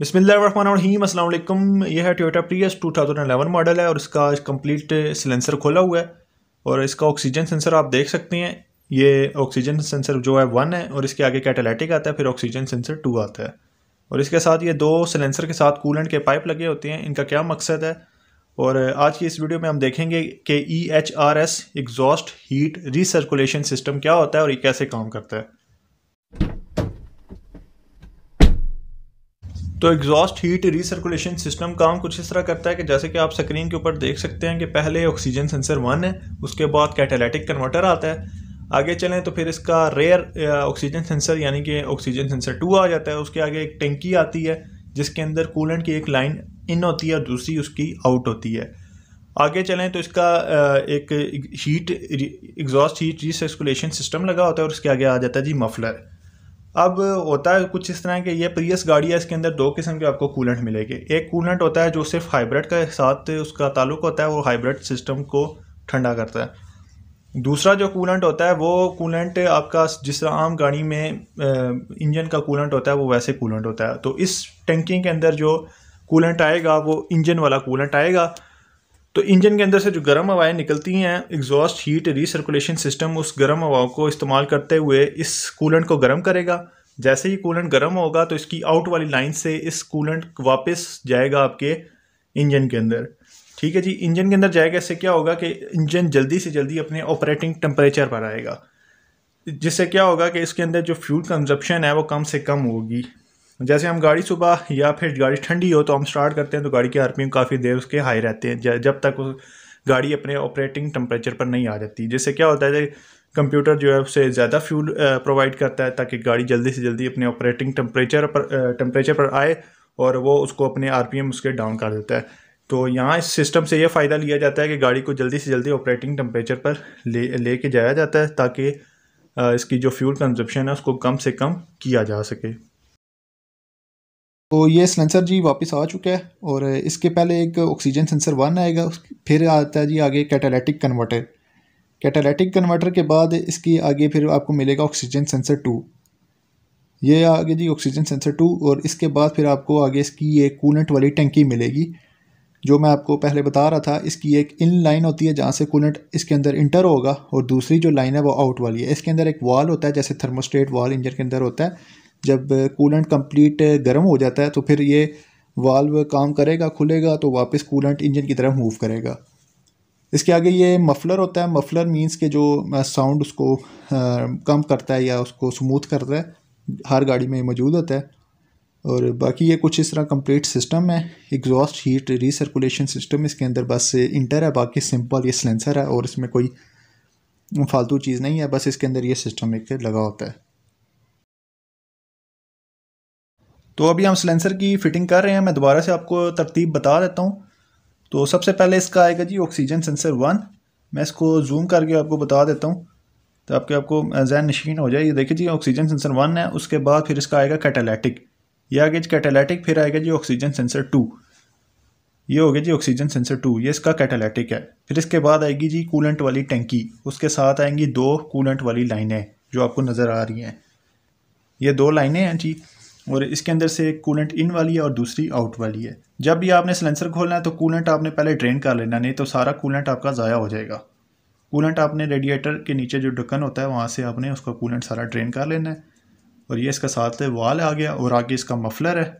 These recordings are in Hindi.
बसमीम अल्लाम यह है टू प्रियस 2011 मॉडल है और इसका कंप्लीट सिलेंसर खोला हुआ है और इसका ऑक्सीजन सेंसर आप देख सकते हैं ये ऑक्सीजन सेंसर जो है वन है और इसके आगे कैटेलाइटिक आता है फिर ऑक्सीजन सेंसर टू आता है और इसके साथ ये दो सिलेंसर के साथ कूलेंट के पाइप लगे होते हैं इनका क्या मकसद है और आज की इस वीडियो में हम देखेंगे कि E H R S exhaust heat recirculation system क्या होता है और ये कैसे काम करता है तो एग्जॉस्ट हीट रिसर्कुलेशन सिस्टम काम कुछ इस तरह करता है कि जैसे कि आप स्क्रीन के ऊपर देख सकते हैं कि पहले ऑक्सीजन सेंसर वन है उसके बाद कैटेलाइटिक कन्वर्टर आता है आगे चलें तो फिर इसका रेयर ऑक्सीजन सेंसर यानी कि ऑक्सीजन सेंसर टू आ जाता है उसके आगे एक टेंकी आती है जिसके अंदर कूलेंट की एक लाइन इन होती है और दूसरी उसकी आउट होती है आगे चलें तो इसका एक heat exhaust heat recirculation system लगा होता है और उसके आगे आ जाता है जी मफलर अब होता है कुछ इस तरह के ये प्रियस गाड़ी है इसके अंदर दो किस्म के आपको कूलेंट मिलेंगे एक कूलेंट होता है जो सिर्फ हाइब्रिड का साथ उसका ताल्लुक होता है वो हाइब्रिड सिस्टम को ठंडा करता है दूसरा जो कूलेंट होता है वो कूलेंट आपका जिस तरह आम गाड़ी में इंजन का कूलेंट होता है वो वैसे कूलेंट होता है तो इस टंकी के अंदर जो कूलेंट आएगा वो इंजन वाला कूलेंट आएगा तो इंजन के अंदर से जो गर्म हवाएं निकलती हैं एग्जॉस्ट हीट रीसर्कुलेशन सिस्टम उस गर्म हवाओं को इस्तेमाल करते हुए इस कूलेंट को गर्म करेगा जैसे ही कूलेंट गर्म होगा तो इसकी आउट वाली लाइन से इस कूलेंट वापस जाएगा आपके इंजन के अंदर ठीक है जी इंजन के अंदर जाएगा इससे क्या होगा कि इंजन जल्दी से जल्दी अपने ऑपरेटिंग टेम्परेचर पर आएगा जिससे क्या होगा कि इसके अंदर जो फ्यूल कंजप्शन है वो कम से कम होगी जैसे हम गाड़ी सुबह या फिर गाड़ी ठंडी हो तो हम स्टार्ट करते हैं तो गाड़ी के आरपीएम काफ़ी देर उसके हाई रहते हैं जब तक गाड़ी अपने ऑपरेटिंग टेम्परेचर पर नहीं आ जाती जिससे क्या होता है कंप्यूटर जो है उससे ज़्यादा फ्यूल प्रोवाइड करता है ताकि गाड़ी जल्दी से जल्दी अपने ऑपरेटिंग टेम्परेचर पर टेम्परेचर पर आए और वो उसको अपने आरपीएम उसके डाउन कर देता है तो यहाँ इस सिस्टम से ये फ़ायदा लिया जाता है कि गाड़ी को जल्दी से जल्दी ऑपरेटिंग टेम्परेचर पर ले लेके जाया जाता है ताकि इसकी जो फ्यूल कंजप्शन है उसको कम से कम किया जा सके तो ये सेंसर जी वापस आ चुका है और इसके पहले एक ऑक्सीजन सेंसर वन आएगा फिर आता है जी आगे कैटालैटिक कन्वर्टर कैटालैटिक कन्वर्टर के बाद इसकी आगे फिर आपको मिलेगा ऑक्सीजन सेंसर टू ये आगे जी ऑक्सीजन सेंसर टू और इसके बाद फिर आपको आगे इसकी ये कूलेंट वाली टंकी मिलेगी जो मैं आपको पहले बता रहा था इसकी एक इन लाइन होती है जहाँ से कूलेंट इसके अंदर इंटर होगा और दूसरी जो लाइन है वो आउट वाली है इसके अंदर एक वाल होता है जैसे थर्मोस्टेट वाल इंजन के अंदर होता है जब कूलेंट कंप्लीट गर्म हो जाता है तो फिर ये वाल्व काम करेगा खुलेगा तो वापस कूलेंट इंजन की तरफ मूव करेगा इसके आगे ये मफलर होता है मफलर मींस के जो साउंड उसको कम करता है या उसको स्मूथ करता है हर गाड़ी में मौजूद होता है और बाकी ये कुछ इस तरह कंप्लीट सिस्टम है एग्जॉस्ट हीट रीसर्कुलेशन सिस्टम इसके अंदर बस इंटर है बाकी सिंपल ये सिलेंसर है और इसमें कोई फालतू चीज़ नहीं है बस इसके अंदर ये सिस्टम एक लगा होता है तो अभी हम सिलेंसर की फ़िटिंग कर रहे हैं मैं दोबारा से आपको तरतीब बता देता हूँ तो सबसे पहले इसका आएगा जी ऑक्सीजन सेंसर वन मैं इसको जूम करके आपको बता देता हूँ तो आपके आपको जैन नशीन हो जाए ये देखिए जी ऑक्सीजन सेंसर वन है उसके बाद फिर इसका आएगा कैटालेटिक ये आ गया जी कैटालेटिक फिर आएगा जी ऑक्सीजन सेंसर टू ये हो गया जी ऑक्सीजन सेंसर टू ये इसका कैटालेटिक है फिर इसके बाद आएगी जी कूलेंट वाली टेंकी उसके साथ आएंगी दो कूलेंट वाली लाइनें जो आपको नज़र आ रही हैं ये दो लाइनें हैं जी और इसके अंदर से एक कूलेंट इन वाली है और दूसरी आउट वाली है जब भी आपने सिलेंसर खोलना है तो कूलेंट आपने पहले ड्रेन कर लेना नहीं तो सारा कूलेंट आपका ज़ाया हो जाएगा कूलेंट आपने रेडिएटर के नीचे जो ढक्कन होता है वहाँ से आपने उसका कूलेंट सारा ड्रेन कर लेना है और ये इसका साथ वाल आ गया और आगे इसका मफलर है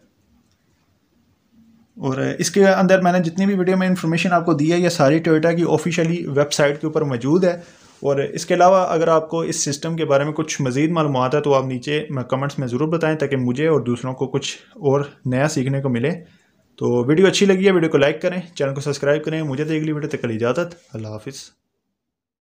और इसके अंदर मैंने जितनी भी वीडियो में इंफॉर्मेशन आपको दी है ये सारी टोयोटा की ऑफिशियली वेबसाइट के ऊपर मौजूद है और इसके अलावा अगर आपको इस सिस्टम के बारे में कुछ मज़ीद मालूम है तो आप नीचे कमेंट्स में ज़रूर बताएं ताकि मुझे और दूसरों को कुछ और नया सीखने को मिले तो वीडियो अच्छी लगी है वीडियो को लाइक करें चैनल को सब्सक्राइब करें मुझे देख तो ली वीडियो तक इजाज़त अल्लाह हाफिज़